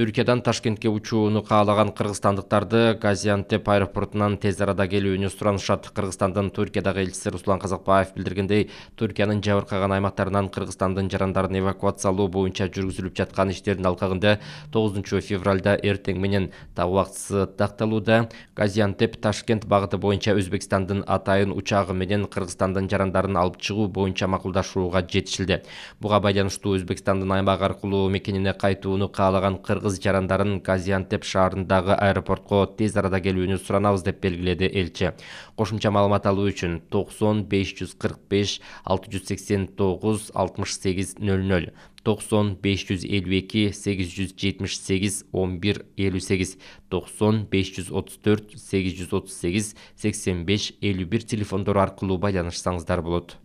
түркиядан ташкентке учууну каалаган кыргызстандыктарды газиантеп аэропортунан тез арада келүүнү суранышат кыргызстандын туркиядагы элчиси руслан казакбаев билдиргендей туркиянын жабыркаган аймактарынан кыргызстандын жарандарын эвакуациялоо боюнча жүргүзүлүп жаткан иштердин алкагында тогузунчу февралда эртең менен так убактысы такталууда газиантеп ташкент багыты боюнча өзбекстандын атайын учагы менен кыргызстандын жарандарын алып чыгуу боюнча макулдашууга жетишилди буга байланыштуу өзбекстандын аймак аркылуу мекенине кайтууну каалаган кыргыз кыргыз жарандарын газиантеп шаарындагы аэропортко тез арада келүүнү суранабыз деп белгиледи элчи кошумча маалымат алуу үчүн токсон беш жүз кырк беш алты жүз сексен тогуз алтымыш сегиз нөл нөл токсон беш жүз элүү эки сегиз жүз жетимиш сегиз он бир элүү сегиз токсон беш жүз отуз төрт сегиз жүз отуз сегиз сексен беш элүү бир телефондору аркылуу байланышсаңыздар болот